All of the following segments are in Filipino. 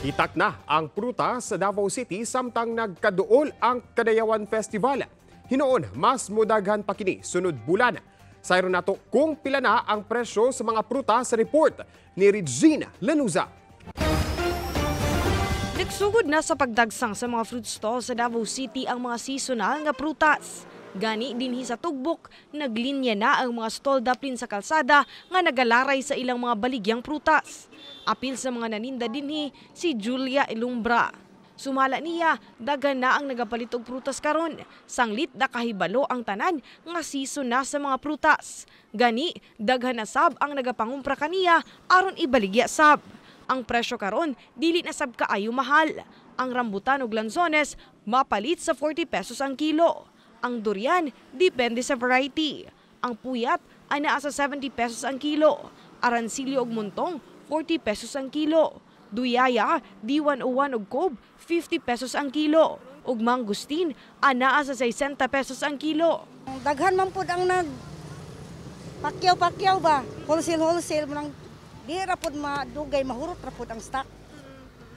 Hitak na ang pruta sa Davao City samtang nagkaduol ang Kadayawan Festival. Hinoon, mas mudaghan pa kini sunod bulan. Sayro nato kung pila na ang presyo sa mga pruta sa report ni Regina Lanuza. Nagsugod na sa pagdagsang sa mga fruit stall sa Davao City ang mga seasonal nga prutas. Gani dinhi sa tugbok, naglinya na ang mga stall daplin sa kalsada nga nagalaray sa ilang mga baligyang prutas. Apil sa mga naninda dinhi si Julia Ilumbra. Sumala niya, dagan na ang nagapalit og prutas karon. Sanglit na kahibalo ang tanan nga season na sa mga prutas. Gani, daghan na sab ang nagapangumpra kaniya aron ibaligya sab. Ang presyo karon dili na sab kaayo mahal. Ang rambutan ug lanzones mapalit sa 40 pesos ang kilo. Ang durian depende sa variety. Ang puyat ana sa 70 pesos ang kilo. Aransilyo og muntong 40 pesos ang kilo. Duyaya, D101 ug Cob, 50 pesos ang kilo. Ug mangustin, anaa sa 60 pesos ang kilo. Daghan man pud ang nag pakyaw-pakyaw ba? Wholesale wholesale mo nang di ra pud madugay mahurot ra pud ang stock.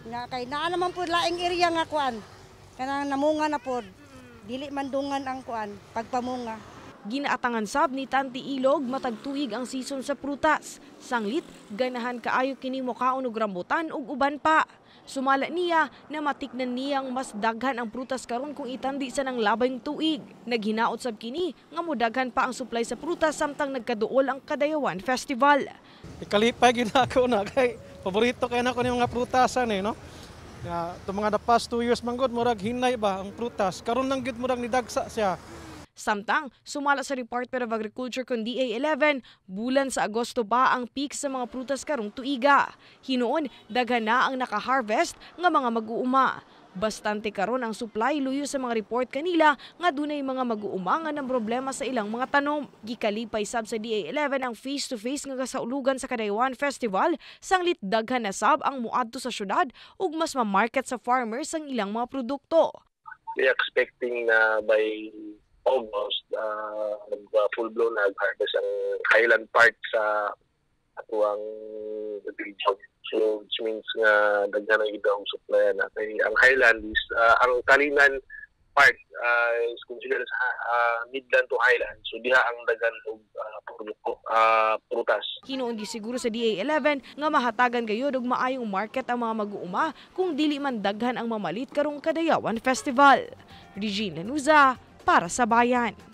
Nga kay naa naman pud laing area nga kuan. Kanang namunga na pud. Dili man dungan ang kuan pagpamunga. Ginaatangan sab ni Tanti Ilog matagtuig ang season sa prutas. Sanglit, ganahan kaayo kini mokaon og rambutan ug uban pa. Sumala niya na matiknan niyang mas daghan ang prutas karon kung itandi sa nang labayng tuig. Naghinaot sab kini nga modaghan pa ang supply sa prutas samtang nagkaduol ang Kadayawan Festival. Ikalipay gyud ako na kay paborito kay nako ni mga prutas eh no. Nga uh, mga the past two years man murag hinay ba ang prutas. Karon lang gud murag nidagsa siya. Samtang, sumala sa Department of Agriculture kung DA-11, bulan sa Agosto pa ang peak sa mga prutas karong tuiga. Hinoon, daghan na ang nakaharvest nga mga mag-uuma. Bastante karon ang supply luyo sa mga report kanila nga dunay mga mag-uumanga ng problema sa ilang mga tanom. Gikalipay sab sa DA-11 ang face-to-face nga kasaulugan sa Kadaywan Festival, sang daghan na sab ang muadto sa syudad ug mas ma-market sa farmers ang ilang mga produkto. We expecting na by August, uh, nag-full-blown uh, nag-harvest ang Highland Park sa atuang region. So, which means nga daghan ang ibang supply natin. Ang Highland is, uh, ang Kalinan Park uh, is considered sa uh, Midland to Highland. So, diha ang daghan og uh, produkto, uh, prutas. Hinuon di siguro sa DA11 nga mahatagan kayo dog maayong market ang mga mag-uuma kung dili man daghan ang mamalit karong Kadayawan Festival. Regine Lanuza, para sa bayan.